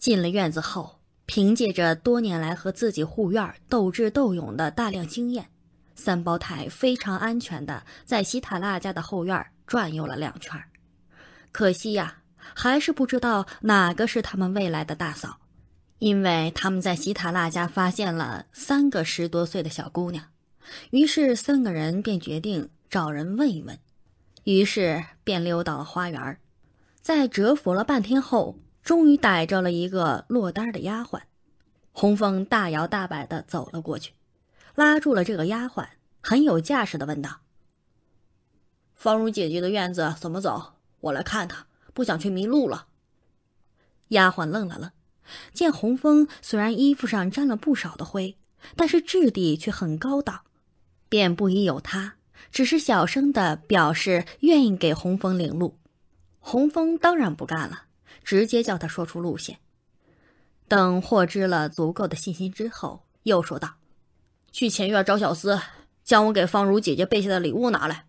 进了院子后，凭借着多年来和自己护院斗智斗勇的大量经验，三胞胎非常安全的在西塔娜家的后院转悠了两圈可惜呀，还是不知道哪个是他们未来的大嫂，因为他们在西塔娜家发现了三个十多岁的小姑娘，于是三个人便决定找人问一问。于是便溜到了花园在蛰伏了半天后。终于逮着了一个落单的丫鬟，洪峰大摇大摆的走了过去，拉住了这个丫鬟，很有架势的问道：“方如姐姐的院子怎么走？我来看她，不想去迷路了。”丫鬟愣了愣，见洪峰虽然衣服上沾了不少的灰，但是质地却很高档，便不疑有他，只是小声的表示愿意给洪峰领路。洪峰当然不干了。直接叫他说出路线。等获知了足够的信息之后，又说道：“去前院找小厮，将我给方如姐姐备下的礼物拿来。”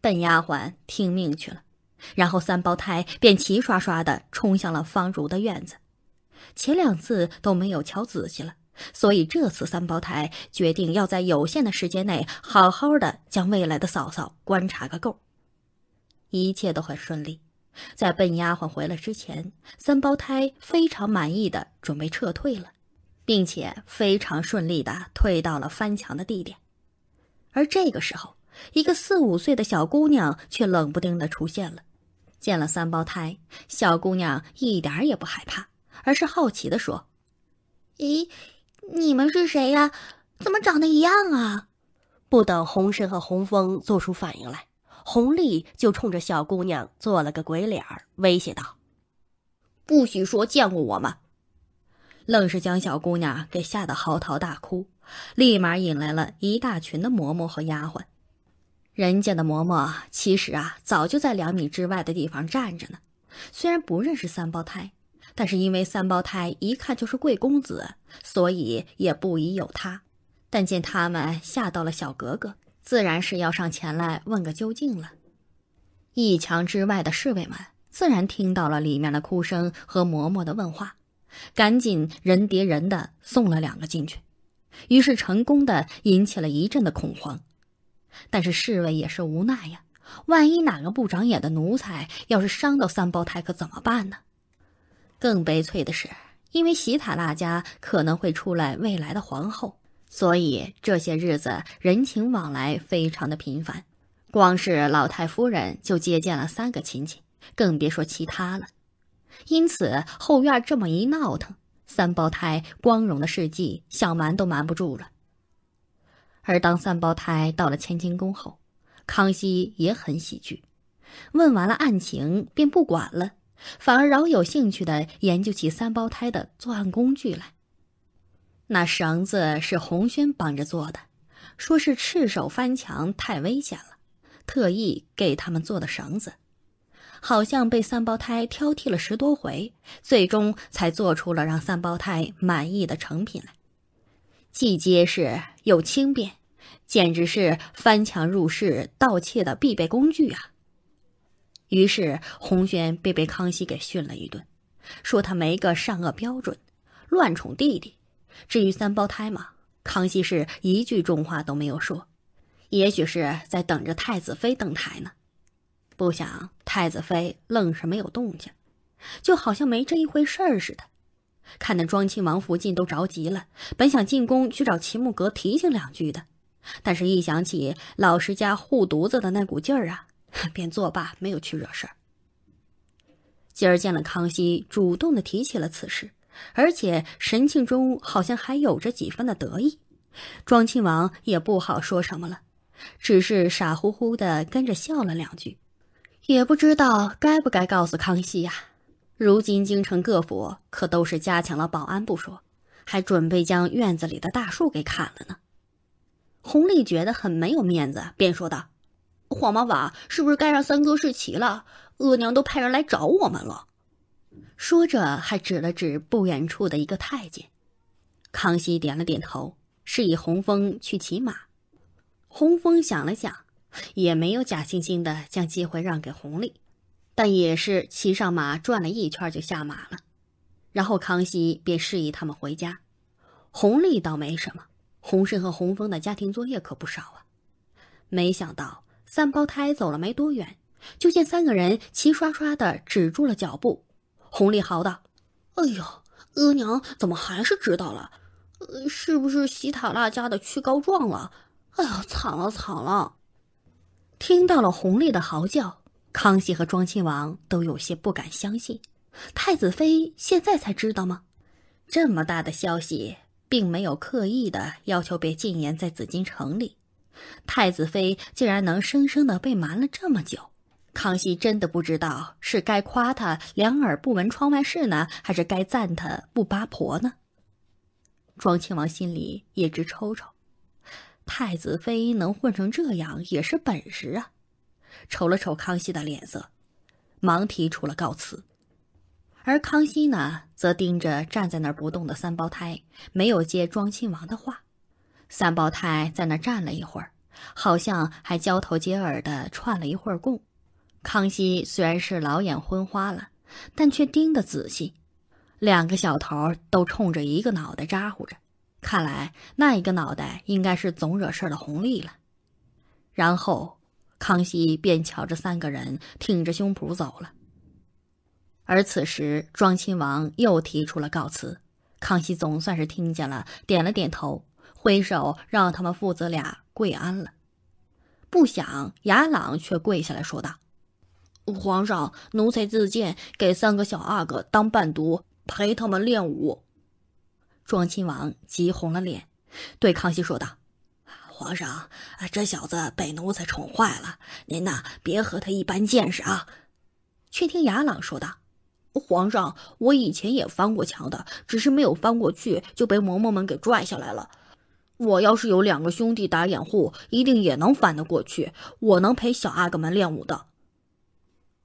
笨丫鬟听命去了。然后三胞胎便齐刷刷的冲向了方如的院子。前两次都没有瞧仔细了，所以这次三胞胎决定要在有限的时间内好好的将未来的嫂嫂观察个够。一切都很顺利。在笨丫鬟回来之前，三胞胎非常满意的准备撤退了，并且非常顺利的退到了翻墙的地点。而这个时候，一个四五岁的小姑娘却冷不丁的出现了。见了三胞胎，小姑娘一点也不害怕，而是好奇的说：“咦，你们是谁呀？怎么长得一样啊？”不等红神和红峰做出反应来。红丽就冲着小姑娘做了个鬼脸，威胁道：“不许说见过我们！”愣是将小姑娘给吓得嚎啕大哭，立马引来了一大群的嬷嬷和丫鬟。人家的嬷嬷其实啊，早就在两米之外的地方站着呢。虽然不认识三胞胎，但是因为三胞胎一看就是贵公子，所以也不宜有他。但见他们吓到了小格格。自然是要上前来问个究竟了。一墙之外的侍卫们自然听到了里面的哭声和嬷嬷的问话，赶紧人叠人的送了两个进去，于是成功的引起了一阵的恐慌。但是侍卫也是无奈呀，万一哪个不长眼的奴才要是伤到三胞胎，可怎么办呢？更悲催的是，因为喜塔拉家可能会出来未来的皇后。所以这些日子人情往来非常的频繁，光是老太夫人就接见了三个亲戚，更别说其他了。因此后院这么一闹腾，三胞胎光荣的事迹想瞒都瞒不住了。而当三胞胎到了乾清宫后，康熙也很喜剧，问完了案情便不管了，反而饶有兴趣的研究起三胞胎的作案工具来。那绳子是红轩帮着做的，说是赤手翻墙太危险了，特意给他们做的绳子，好像被三胞胎挑剔了十多回，最终才做出了让三胞胎满意的成品来，既结实又轻便，简直是翻墙入室盗窃的必备工具啊！于是红轩便被康熙给训了一顿，说他没个善恶标准，乱宠弟弟。至于三胞胎嘛，康熙是一句重话都没有说，也许是在等着太子妃登台呢。不想太子妃愣是没有动静，就好像没这一回事似的。看那庄亲王福晋都着急了，本想进宫去找齐木格提醒两句的，但是一想起老石家护犊子的那股劲儿啊，便作罢，没有去惹事儿。今儿见了康熙，主动的提起了此事。而且神情中好像还有着几分的得意，庄亲王也不好说什么了，只是傻乎乎的跟着笑了两句，也不知道该不该告诉康熙呀。如今京城各府可都是加强了保安不说，还准备将院子里的大树给砍了呢。弘历觉得很没有面子，便说道：“黄妈妈，是不是该让三哥试骑了？额娘都派人来找我们了。”说着，还指了指不远处的一个太监。康熙点了点头，示意洪峰去骑马。洪峰想了想，也没有假惺惺的将机会让给洪历。但也是骑上马转了一圈就下马了。然后康熙便示意他们回家。洪历倒没什么，洪胜和洪峰的家庭作业可不少啊。没想到三胞胎走了没多远，就见三个人齐刷刷的止住了脚步。弘历嚎道：“哎呦，额娘怎么还是知道了？呃，是不是西塔那家的去告状了？哎呀，惨了惨了！”听到了弘历的嚎叫，康熙和庄亲王都有些不敢相信：太子妃现在才知道吗？这么大的消息，并没有刻意的要求被禁言在紫禁城里，太子妃竟然能生生的被瞒了这么久。康熙真的不知道是该夸他两耳不闻窗外事呢，还是该赞他不八婆呢？庄亲王心里也直抽抽。太子妃能混成这样也是本事啊！瞅了瞅康熙的脸色，忙提出了告辞。而康熙呢，则盯着站在那儿不动的三胞胎，没有接庄亲王的话。三胞胎在那儿站了一会儿，好像还交头接耳地串了一会儿供。康熙虽然是老眼昏花了，但却盯得仔细。两个小头儿都冲着一个脑袋咋呼着，看来那一个脑袋应该是总惹事儿的弘历了。然后康熙便瞧着三个人挺着胸脯走了。而此时庄亲王又提出了告辞，康熙总算是听见了，点了点头，挥手让他们父子俩跪安了。不想雅朗却跪下来说道。皇上，奴才自荐给三个小阿哥当伴读，陪他们练武。庄亲王急红了脸，对康熙说道：“皇上，这小子被奴才宠坏了，您呐，别和他一般见识啊。”却听雅朗说道：“皇上，我以前也翻过墙的，只是没有翻过去就被嬷嬷们给拽下来了。我要是有两个兄弟打掩护，一定也能翻得过去。我能陪小阿哥们练武的。”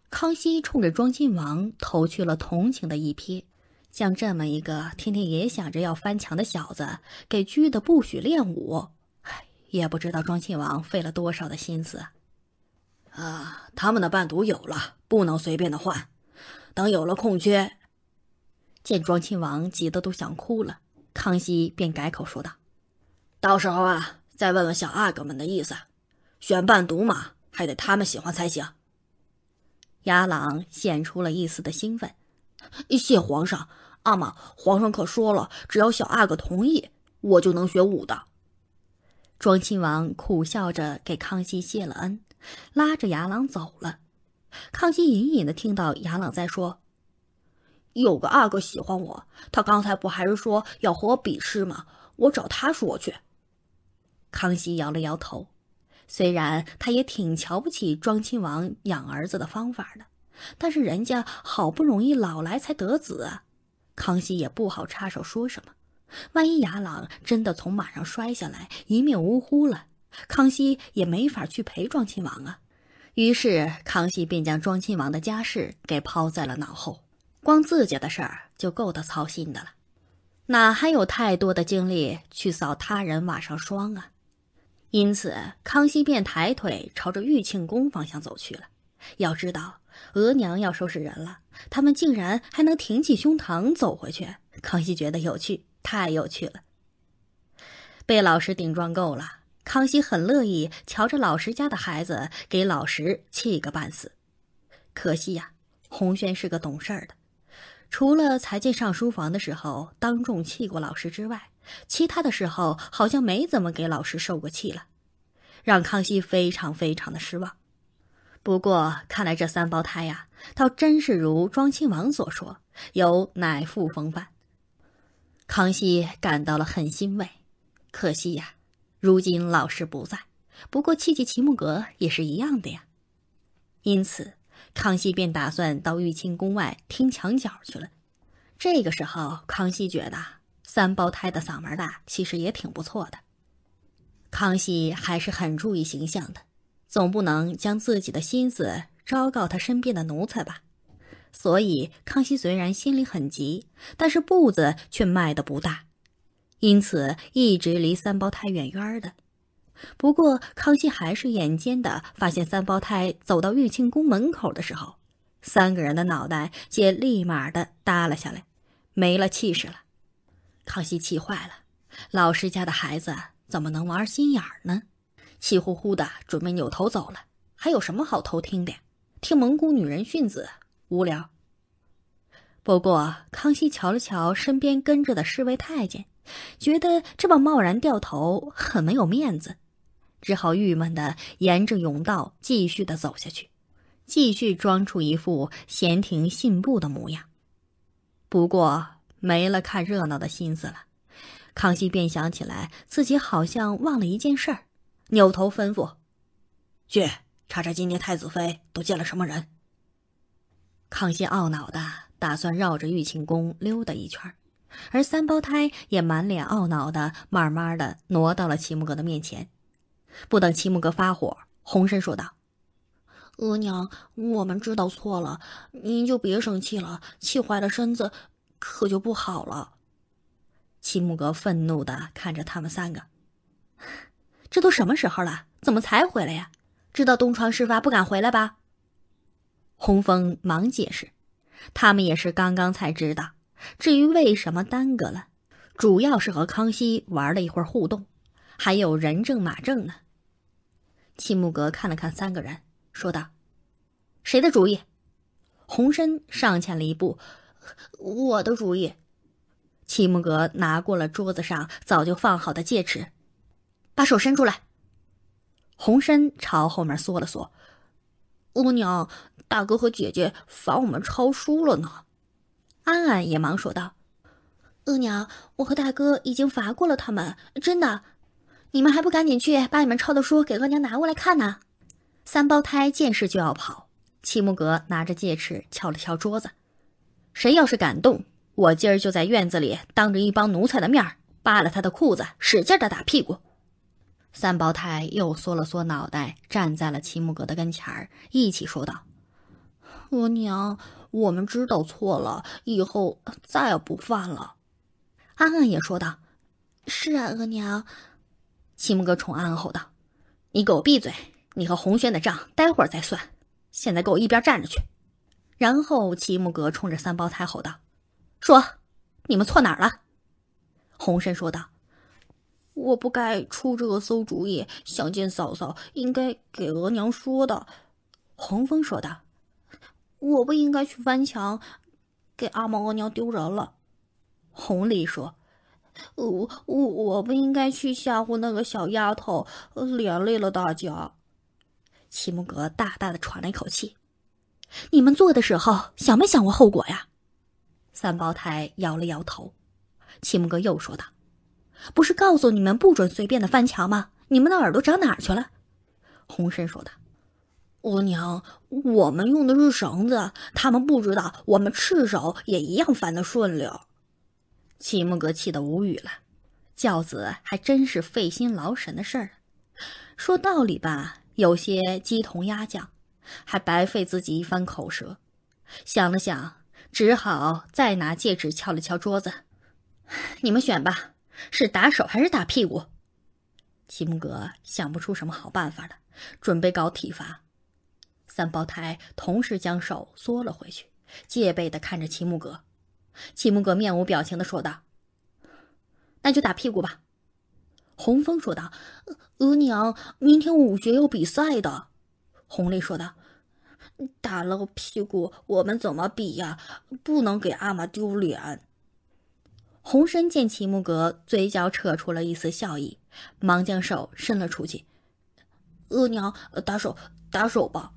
康熙冲着庄亲王投去了同情的一瞥，像这么一个天天也想着要翻墙的小子，给拘的不许练武，也不知道庄亲王费了多少的心思。啊，他们的伴读有了，不能随便的换。等有了空缺，见庄亲王急得都想哭了，康熙便改口说道：“到时候啊，再问问小阿哥们的意思，选伴读嘛，还得他们喜欢才行。”牙朗显出了一丝的兴奋，谢皇上，阿玛，皇上可说了，只要小阿哥同意，我就能学武的。庄亲王苦笑着给康熙谢了恩，拉着牙朗走了。康熙隐隐的听到雅朗在说：“有个阿哥喜欢我，他刚才不还是说要和我比试吗？我找他说去。”康熙摇了摇头。虽然他也挺瞧不起庄亲王养儿子的方法的，但是人家好不容易老来才得子，康熙也不好插手说什么。万一雅朗真的从马上摔下来一命呜呼了，康熙也没法去陪庄亲王啊。于是康熙便将庄亲王的家事给抛在了脑后，光自家的事儿就够他操心的了，哪还有太多的精力去扫他人瓦上霜啊？因此，康熙便抬腿朝着玉庆宫方向走去了。要知道，额娘要收拾人了，他们竟然还能挺起胸膛走回去？康熙觉得有趣，太有趣了。被老师顶撞够了，康熙很乐意瞧着老师家的孩子给老师气个半死。可惜呀，洪轩是个懂事儿的，除了才进上书房的时候当众气过老师之外。其他的时候好像没怎么给老师受过气了，让康熙非常非常的失望。不过看来这三胞胎呀，倒真是如庄亲王所说，有奶父风范。康熙感到了很欣慰。可惜呀，如今老师不在，不过气气齐木格也是一样的呀。因此，康熙便打算到玉清宫外听墙角去了。这个时候，康熙觉得。三胞胎的嗓门大，其实也挺不错的。康熙还是很注意形象的，总不能将自己的心思昭告他身边的奴才吧。所以，康熙虽然心里很急，但是步子却迈得不大，因此一直离三胞胎远远的。不过，康熙还是眼尖的，发现三胞胎走到玉庆宫门口的时候，三个人的脑袋皆立马的耷了下来，没了气势了。康熙气坏了，老师家的孩子怎么能玩心眼儿呢？气呼呼的，准备扭头走了。还有什么好偷听的？听蒙古女人训子，无聊。不过，康熙瞧了瞧身边跟着的侍卫太监，觉得这么贸然掉头很没有面子，只好郁闷的沿着甬道继续的走下去，继续装出一副闲庭信步的模样。不过。没了看热闹的心思了，康熙便想起来自己好像忘了一件事儿，扭头吩咐：“去查查今天太子妃都见了什么人。”康熙懊恼的打算绕着御清宫溜达一圈而三胞胎也满脸懊恼的慢慢的挪到了齐木格的面前，不等齐木格发火，红身说道：“额娘，我们知道错了，您就别生气了，气坏了身子。”可就不好了！齐木格愤怒的看着他们三个，这都什么时候了，怎么才回来呀？知道东窗事发不敢回来吧？洪峰忙解释，他们也是刚刚才知道。至于为什么耽搁了，主要是和康熙玩了一会儿互动，还有人证马证呢。齐木格看了看三个人，说道：“谁的主意？”洪深上前了一步。我的主意。齐木格拿过了桌子上早就放好的戒尺，把手伸出来。红参朝后面缩了缩。额娘，大哥和姐姐罚我们抄书了呢。安安也忙说道：“额娘，我和大哥已经罚过了他们，真的。你们还不赶紧去把你们抄的书给额娘拿过来看呢？”三胞胎见势就要跑，齐木格拿着戒尺敲了敲桌子。谁要是敢动，我今儿就在院子里当着一帮奴才的面扒了他的裤子，使劲的打屁股。三胞胎又缩了缩脑袋，站在了齐木格的跟前儿，一起说道：“额娘，我们知道错了，以后再也不犯了。”安安也说道：“是啊，额娘。”齐木格冲安安吼道：“你给我闭嘴！你和红轩的账待会儿再算，现在给我一边站着去。”然后，齐木格冲着三胞胎吼道：“说，你们错哪儿了？”红参说道：“我不该出这个馊主意，想见嫂嫂应该给额娘说的。”红峰说道：“我不应该去翻墙，给阿猫额娘丢人了。”红丽说：“我我我不应该去吓唬那个小丫头，连累了大家。”齐木格大大的喘了一口气。你们做的时候想没想过后果呀？三胞胎摇了摇头。齐木哥又说道：“不是告诉你们不准随便的翻墙吗？你们的耳朵长哪儿去了？”红身说道：“额娘，我们用的是绳子，他们不知道，我们赤手也一样翻得顺溜。”齐木哥气得无语了。教子还真是费心劳神的事儿。说道理吧，有些鸡同鸭讲。还白费自己一番口舌，想了想，只好再拿戒指敲了敲桌子。你们选吧，是打手还是打屁股？齐木格想不出什么好办法了，准备搞体罚。三胞胎同时将手缩了回去，戒备的看着齐木格。齐木格面无表情的说道：“那就打屁股吧。”洪峰说道：“额娘，明天武学要比赛的。”红丽说道：“打了个屁股，我们怎么比呀？不能给阿玛丢脸。”洪深见齐木格嘴角扯出了一丝笑意，忙将手伸了出去：“额娘，打手，打手吧。”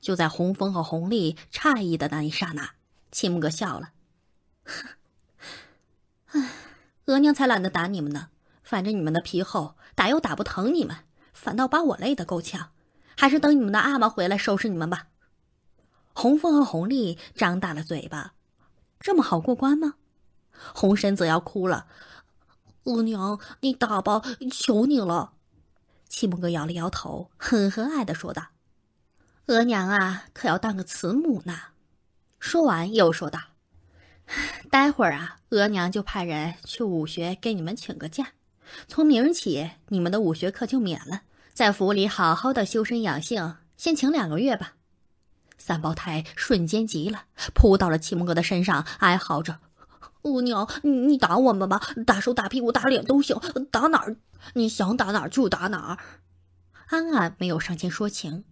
就在洪峰和红丽诧异的那一刹那，齐木格笑了：“哼，额娘才懒得打你们呢，反正你们的皮厚，打又打不疼你们，反倒把我累得够呛。”还是等你们的阿玛回来收拾你们吧。洪峰和洪丽张大了嘴巴，这么好过关吗？洪深则要哭了，额娘，你打吧，求你了。七木哥摇了摇头，很和蔼的说道：“额娘啊，可要当个慈母呢。”说完又说道：“待会儿啊，额娘就派人去武学给你们请个假，从明儿起你们的武学课就免了。”在府里好好的修身养性，先请两个月吧。三胞胎瞬间急了，扑到了齐木格的身上，哀嚎着：“我娘，你你打我们吧，打手打屁股打脸都行，打哪儿，你想打哪儿就打哪儿。”安安没有上前说情，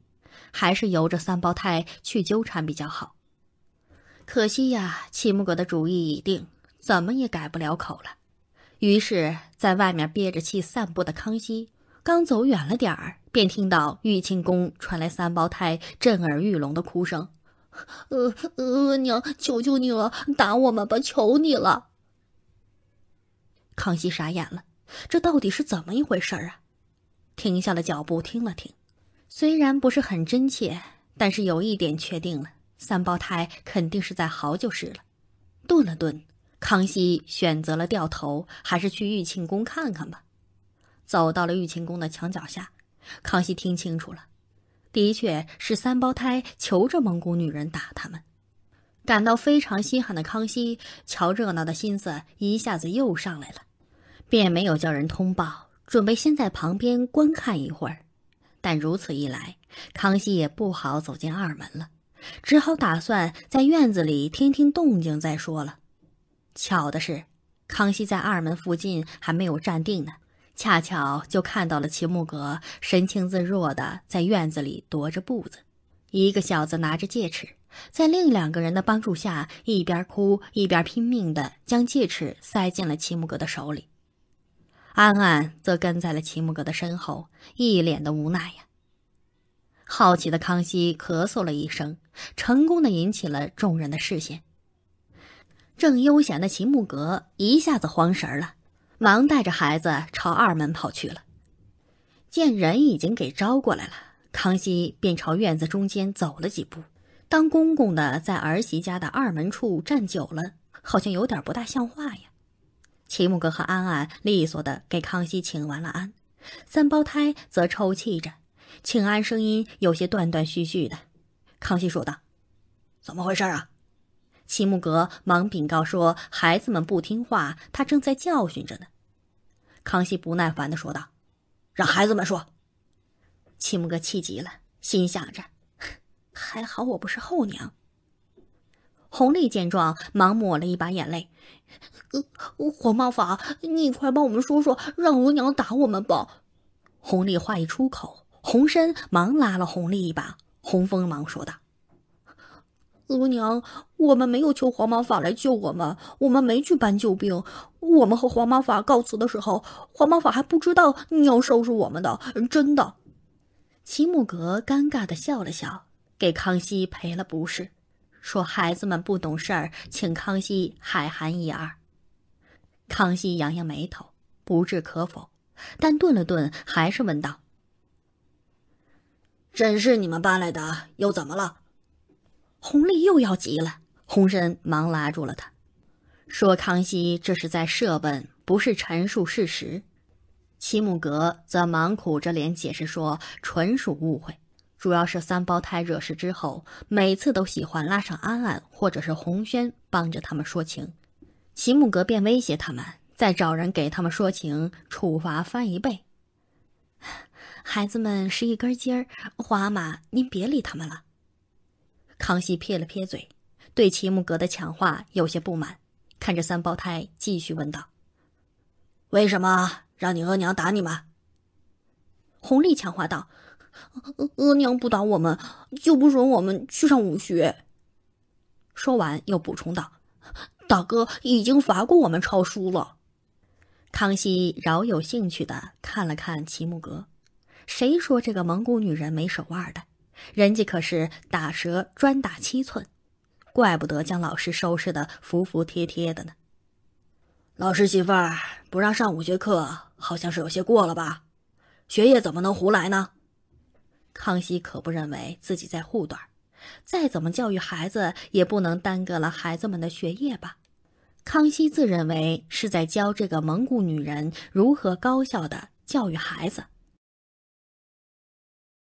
还是由着三胞胎去纠缠比较好。可惜呀，齐木格的主意已定，怎么也改不了口了。于是，在外面憋着气散步的康熙。刚走远了点儿，便听到玉庆宫传来三胞胎震耳欲聋的哭声。“呃呃，娘，求求你了，打我们吧，求你了！”康熙傻眼了，这到底是怎么一回事儿啊？停下了脚步，听了听，虽然不是很真切，但是有一点确定了，三胞胎肯定是在嚎，就是了。顿了顿，康熙选择了掉头，还是去玉庆宫看看吧。走到了玉清宫的墙角下，康熙听清楚了，的确是三胞胎求着蒙古女人打他们，感到非常稀罕的康熙，瞧热闹的心思一下子又上来了，便没有叫人通报，准备先在旁边观看一会儿。但如此一来，康熙也不好走进二门了，只好打算在院子里听听动静再说了。巧的是，康熙在二门附近还没有站定呢。恰巧就看到了齐木格神情自若的在院子里踱着步子，一个小子拿着戒尺，在另两个人的帮助下，一边哭一边拼命的将戒尺塞进了齐木格的手里。安安则跟在了齐木格的身后，一脸的无奈呀。好奇的康熙咳嗽了一声，成功的引起了众人的视线。正悠闲的齐木格一下子慌神了。忙带着孩子朝二门跑去了，见人已经给招过来了，康熙便朝院子中间走了几步。当公公的在儿媳家的二门处站久了，好像有点不大像话呀。齐木格和安安利索的给康熙请完了安，三胞胎则抽泣着，请安声音有些断断续续的。康熙说道：“怎么回事啊？”齐木格忙禀告说：“孩子们不听话，他正在教训着呢。”康熙不耐烦的说道：“让孩子们说。”七木哥气急了，心想着：“还好我不是后娘。”红丽见状，忙抹了一把眼泪：“呃，皇妈法，你快帮我们说说，让额娘打我们吧。”红丽话一出口，红参忙拉了红丽一把，红峰忙说道。额娘，我们没有求黄毛法来救我们，我们没去搬救兵。我们和黄毛法告辞的时候，黄毛法还不知道你要收拾我们的，真的。齐木格尴尬的笑了笑，给康熙赔了不是，说孩子们不懂事儿，请康熙海涵一二。康熙扬扬眉头，不置可否，但顿了顿，还是问道：“真是你们搬来的，又怎么了？”弘历又要急了，弘参忙拉住了他，说：“康熙这是在设问，不是陈述事实。”齐木格则忙苦着脸解释说：“纯属误会，主要是三胞胎惹事之后，每次都喜欢拉上安安或者是红轩帮着他们说情，齐木格便威胁他们，再找人给他们说情，处罚翻一倍。”孩子们是一根筋儿，皇阿玛您别理他们了。康熙撇了撇嘴，对齐木格的强话有些不满，看着三胞胎，继续问道：“为什么让你额娘打你们？”红历强话道：“额额娘不打我们，就不准我们去上武学。”说完又补充道：“大哥已经罚过我们抄书了。”康熙饶有兴趣的看了看齐木格，谁说这个蒙古女人没手腕的？人家可是打蛇专打七寸，怪不得将老师收拾的服服帖帖的呢。老师媳妇儿不让上五学课，好像是有些过了吧？学业怎么能胡来呢？康熙可不认为自己在护短，再怎么教育孩子，也不能耽搁了孩子们的学业吧？康熙自认为是在教这个蒙古女人如何高效的教育孩子。